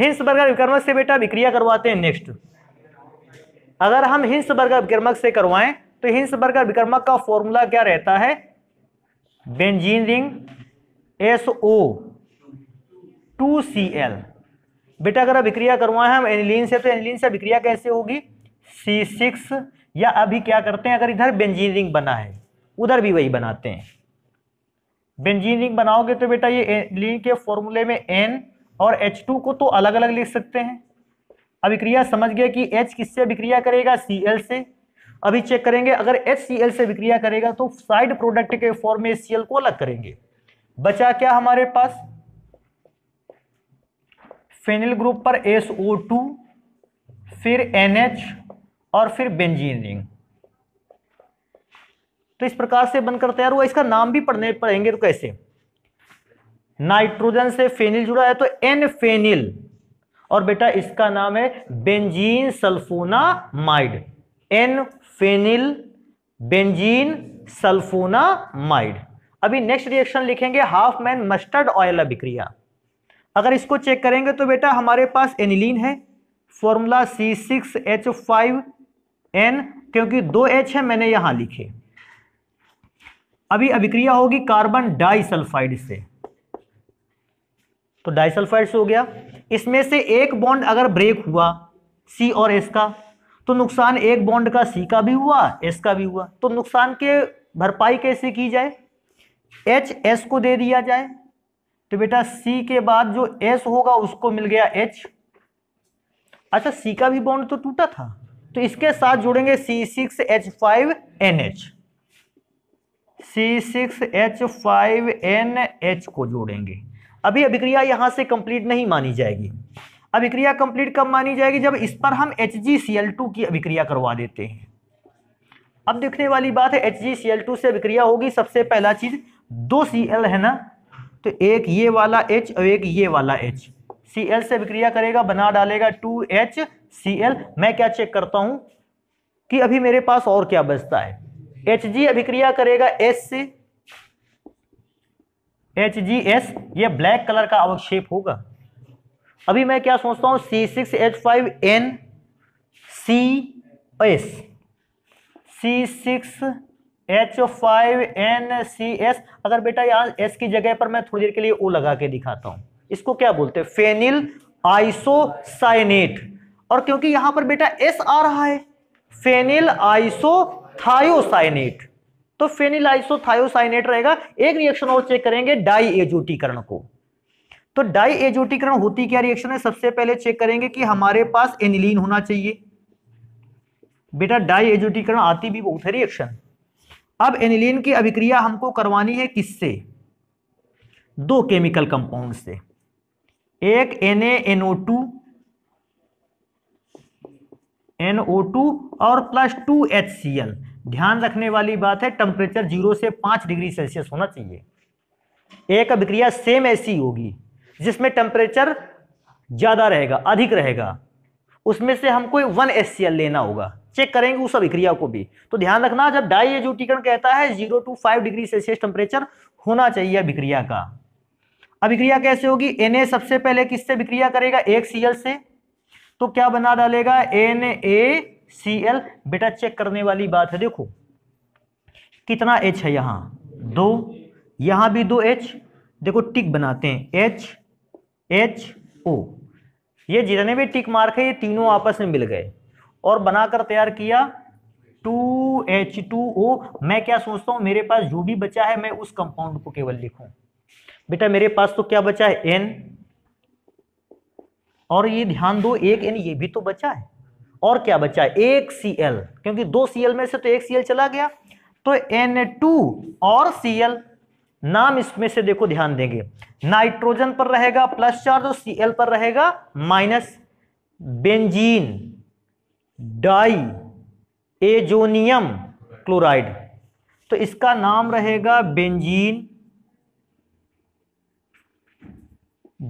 हिंस बर्गर विक्रमक से बेटा विक्रिया करवाते हैं नेक्स्ट अगर हम हिंस बर्गर विक्रमक से करवाएं तो हिंस बर्गर विक्रमक का फॉर्मूला क्या रहता है benzene ring S O two C L बेटा अगर अभिक्रिया करवाएं हम एनिलीन से तो एनिलीन से अभिक्रिया कैसे होगी सी सिक्स या अभी क्या करते हैं अगर इधर बेंजीन रिंग बना है उधर भी वही बनाते हैं बेंजीन रिंग बनाओगे तो बेटा ये एनिलीन के फॉर्मूले में एन और एच टू को तो अलग अलग लिख सकते हैं अभिक्रिया समझ गया कि एच किससे अभिक्रिया करेगा सी एल से अभी चेक करेंगे अगर एच सी एल से अभिक्रिया करेगा तो साइड प्रोडक्ट के फॉर्म में सी एल को अलग करेंगे बचा क्या हमारे पास फेनिल ग्रुप पर एस ओ टू फिर एन एच और फिर बेंजीन रिंग तो इस प्रकार से बनकर तैयार हुआ इसका नाम भी पढ़ने पढ़ेंगे तो कैसे नाइट्रोजन से फेनिल जुड़ा है तो एन फेनिल और बेटा इसका नाम है benzene sulphonamide N phenyl benzene sulphonamide अभी नेक्स्ट रिएक्शन लिखेंगे हाफ मैन मस्टर्ड ऑयल अभिक्रिया अगर इसको चेक करेंगे तो बेटा हमारे पास एनिलीन है formula C six H five N क्योंकि दो एच है मैंने यहां लिखे अभी अभिक्रिया होगी कार्बन डाइसल्फाइड से तो डाइसल्फाइड से हो गया इसमें से एक बॉन्ड अगर ब्रेक हुआ सी और एस का तो नुकसान एक बॉन्ड का सी का भी हुआ एस का भी हुआ तो नुकसान के भरपाई कैसे की जाए एच एस को दे दिया जाए तो बेटा सी के बाद जो एस होगा उसको मिल गया एच अच्छा सी का भी बॉन्ड तो टूटा था तो इसके साथ जोड़ेंगे C six H five N H C six H five N H को जोड़ेंगे अभी अभिक्रिया यहाँ से कंप्लीट नहीं मानी जाएगी अभिक्रिया कंप्लीट कब मानी जाएगी जब इस पर हम H G C L two की अभिक्रिया करवा देते हैं अब देखने वाली बात है H G C L two से अभिक्रिया होगी सबसे पहला चीज दो सी एल है ना तो एक ये वाला एच और एक ये वाला एच सी एल से विक्रिया करेगा बना डालेगा टू एच सी एल मैं क्या चेक करता हूं कि अभी मेरे पास और क्या बचता है एच जी अभिक्रिया करेगा एस से एच जी एस ये ब्लैक कलर का अवक्षेप होगा अभी मैं क्या सोचता हूं C six H five N C S C six H five N C S अगर बेटा यहाँ एस की जगह पर मैं थोड़ी देर के लिए ओ लगा के दिखाता हूँ इसको क्या बोलते हैं फेनिल आइसोसाइनेट और क्योंकि यहाँ पर बेटा एस आ रहा है फेनिल आइसोथायोसाइनेट तो फेनिल आइसोथायोसाइनेट रहेगा एक रिएक्शन और चेक करेंगे डाई एजोटीकरण को तो डाई एजोटीकरण होती क्या रिएक्शन है सबसे पहले चेक करेंगे कि हमारे पास एनिलीन होना चाहिए बेटा डाई एजोटीकरण आती भी बहुत है रिएक्शन अब एनिलीन की अभिक्रिया हमको करवानी है किससे दो केमिकल कंपाउंड से एक N N O two N O two और plus two H C L ध्यान रखने वाली बात है टेम्परेचर जीरो से पाँच डिग्री सेल्सियस होना चाहिए एक अभिक्रिया सेम ऐसी होगी जिसमें टेम्परेचर ज़्यादा रहेगा अधिक रहेगा उसमें से हमको वन एच सी एल लेना होगा चेक करेंगे उस अभिक्रिया को भी तो ध्यान रखना जब डाई एजुटीकरण कहता है zero to five degree Celsius temperature होना चाहिए अभिक्रिया का अभिक्रिया कैसे होगी एन सबसे पहले किससे अभिक्रिया करेगा एक सी से तो क्या बना डालेगा एन ए सी एल बेटा चेक करने वाली बात है देखो कितना एच है यहां दो यहां भी दो एच देखो टिक बनाते हैं एच एच ओ ये जितने भी टिक मार्क है ये तीनों आपस में मिल गए और बनाकर तैयार किया टू एच टू ओ मैं क्या सोचता हूँ मेरे पास जो भी बचा है मैं उस कंपाउंड को केवल लिखूं बेटा मेरे पास तो क्या बचा है एन और ये ध्यान दो एक एन ये भी तो बचा है और क्या बचा है एक सी एल क्योंकि दो सी एल में से तो एक सी एल चला गया तो एन टू और सी एल नाम इसमें से देखो ध्यान देंगे नाइट्रोजन पर रहेगा प्लस चार्ज और सी एल पर रहेगा minus benzene diazonium chloride तो इसका नाम रहेगा बेंजीन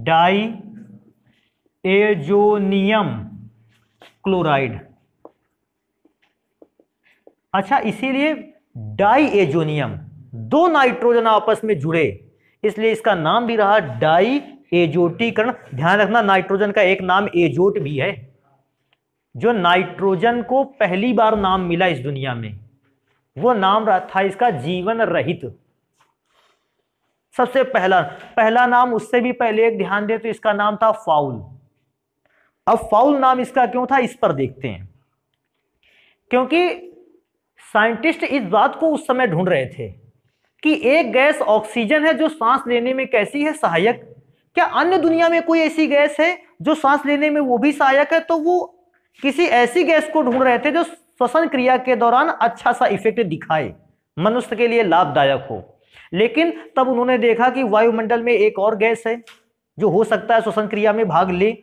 डाई एजोनियम क्लोराइड अच्छा इसीलिए डाई एजोनियम दो नाइट्रोजन आपस में जुड़े इसलिए इसका नाम भी रहा डाई एजोटीकरण ध्यान रखना नाइट्रोजन का एक नाम एजोट भी है जो नाइट्रोजन को पहली बार नाम मिला इस दुनिया में वो नाम था इसका जीवन रहित सबसे पहला पहला नाम उससे भी पहले एक ध्यान दे तो इसका नाम था फाउल अब फाउल नाम इसका क्यों था इस पर देखते हैं क्योंकि साइंटिस्ट इस बात को उस समय ढूंढ रहे थे कि एक गैस ऑक्सीजन है जो सांस लेने में कैसी है सहायक क्या अन्य दुनिया में कोई ऐसी गैस है जो सांस लेने में वो भी सहायक है तो वो किसी ऐसी गैस को ढूंढ रहे थे जो श्वसन क्रिया के दौरान अच्छा सा इफेक्ट दिखाए मनुष्य के लिए लाभदायक हो लेकिन तब उन्होंने देखा कि वायुमंडल में एक और गैस है जो हो सकता है श्वसन क्रिया में भाग ले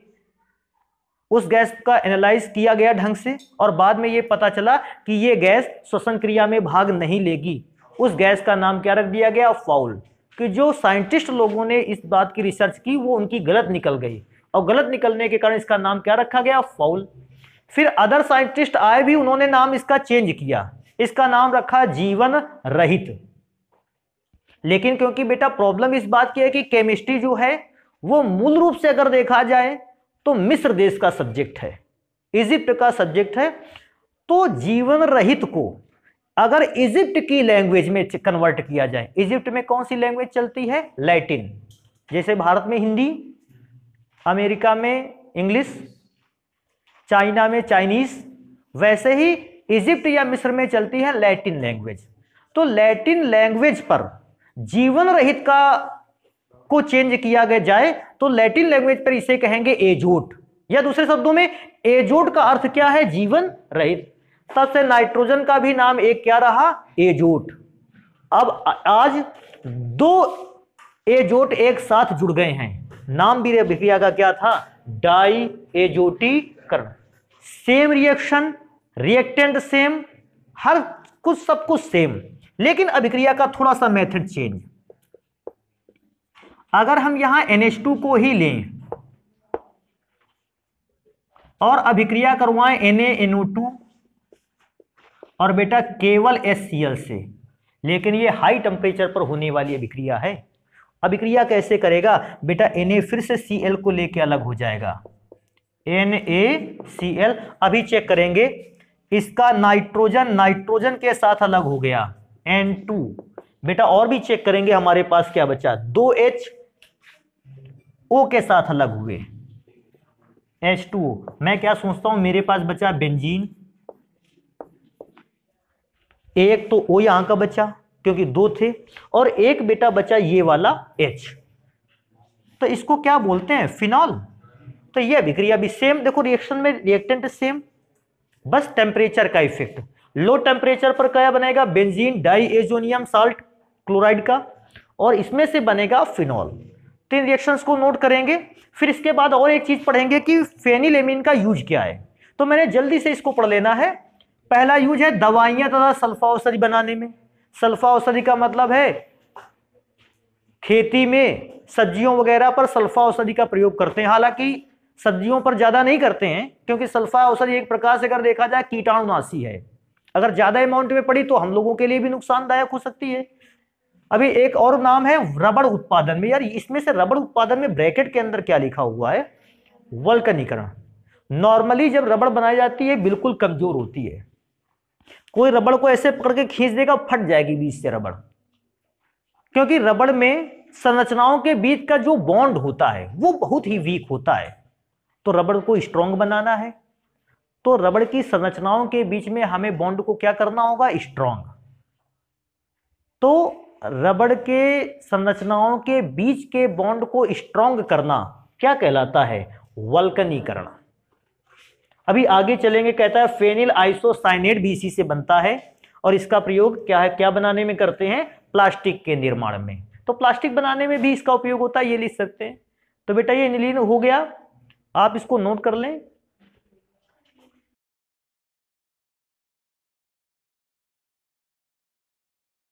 उस गैस का एनालाइज किया गया ढंग से और बाद में ये पता चला कि ये गैस श्वसन क्रिया में भाग नहीं लेगी उस गैस का नाम क्या रख दिया गया फाउल कि जो साइंटिस्ट लोगों ने इस बात की रिसर्च की वो उनकी गलत निकल गई और गलत निकलने के कारण इसका नाम क्या रखा गया फाउल फिर अदर साइंटिस्ट आए भी उन्होंने नाम इसका चेंज किया इसका नाम रखा जीवन रहित लेकिन क्योंकि बेटा प्रॉब्लम इस बात की है कि केमिस्ट्री जो है वो मूल रूप से अगर देखा जाए तो मिस्र देश का सब्जेक्ट है इजिप्ट का सब्जेक्ट है तो जीवन रहित को अगर इजिप्ट की लैंग्वेज में कन्वर्ट किया जाए इजिप्ट में कौन सी लैंग्वेज चलती है लैटिन जैसे भारत में हिंदी अमेरिका में इंग्लिश चाइना में चाइनीज वैसे ही इजिप्ट या मिस्र में चलती है लैटिन लैंग्वेज तो लैटिन लैंग्वेज पर जीवन रहित का को चेंज किया गया जाए तो लैटिन लैंग्वेज पर इसे कहेंगे एजोट या दूसरे शब्दों में एजोट का अर्थ क्या है जीवन रहित तब से नाइट्रोजन का भी नाम एक क्या रहा एजोट अब आज दो एजोट एक साथ जुड़ गए हैं नाम भी का क्या था डाई एजोटी करना सेम रिएक्शन रिएक्टेंट सेम हर कुछ सब कुछ सेम लेकिन अभिक्रिया का थोड़ा सा मेथड चेंज अगर हम यहां NH2 को ही लें और अभिक्रिया करवाएं NaNO2 और बेटा केवल HCl से लेकिन ये हाई टेम्परेचर पर होने वाली अभिक्रिया है अभिक्रिया कैसे करेगा बेटा Na फिर से Cl को लेके अलग हो जाएगा एन ए सी एल अभी चेक करेंगे इसका नाइट्रोजन नाइट्रोजन के साथ अलग हो गया एन टू बेटा और भी चेक करेंगे हमारे पास क्या बचा दो एच ओ के साथ अलग हुए एच टू ओ मैं क्या सोचता हूं मेरे पास बचा बेंजीन एक तो ओ यहां का बचा क्योंकि दो थे और एक बेटा बचा ये वाला एच तो इसको क्या बोलते हैं फिनॉल तो यह अभिक्रिया भी सेम देखो रिएक्शन में रिएक्टेंट सेम बस टेम्परेचर का इफेक्ट लो टेम्परेचर पर क्या बनेगा benzene diazonium salt chloride का और इसमें से बनेगा फिनॉल तीन रिएक्शंस को नोट करेंगे फिर इसके बाद और एक चीज़ पढ़ेंगे कि फेनिलेमिन का यूज क्या है तो मैंने जल्दी से इसको पढ़ लेना है पहला यूज है दवाइयां तथा सल्फा औषधि बनाने में सल्फा औषधि का मतलब है खेती में सब्जियों वगैरह पर सल्फा औषधि का प्रयोग करते हैं हालांकि सब्जियों पर ज़्यादा नहीं करते हैं क्योंकि सल्फा औसत एक प्रकार से अगर देखा जाए कीटाणुनाशी है अगर ज़्यादा अमाउंट में पड़ी तो हम लोगों के लिए भी नुकसानदायक हो सकती है अभी एक और नाम है रबड़ उत्पादन में यार इसमें से रबड़ उत्पादन में ब्रैकेट के अंदर क्या लिखा हुआ है वल्कनीकरण नॉर्मली जब रबड़ बनाई जाती है बिल्कुल कमजोर होती है कोई रबड़ को ऐसे पकड़ के खींच देगा फट जाएगी बीच से रबड़ क्योंकि रबड़ में संरचनाओं के बीच का जो बॉन्ड होता है वो बहुत ही वीक होता है तो रबड़ को स्ट्रॉन्ग बनाना है तो रबड़ की संरचनाओं के बीच में हमें बॉन्ड को क्या करना होगा स्ट्रॉन्ग तो रबड़ के संरचनाओं के बीच के बॉन्ड को स्ट्रॉन्ग करना क्या कहलाता है वल्कनीकरण अभी आगे चलेंगे कहता है फेनिल आइसोसाइनेट बीसी से बनता है और इसका प्रयोग क्या है क्या बनाने में करते हैं प्लास्टिक के निर्माण में तो प्लास्टिक बनाने में भी इसका उपयोग होता है ये लिख सकते हैं तो बेटा ये निलीन हो गया आप इसको नोट कर लें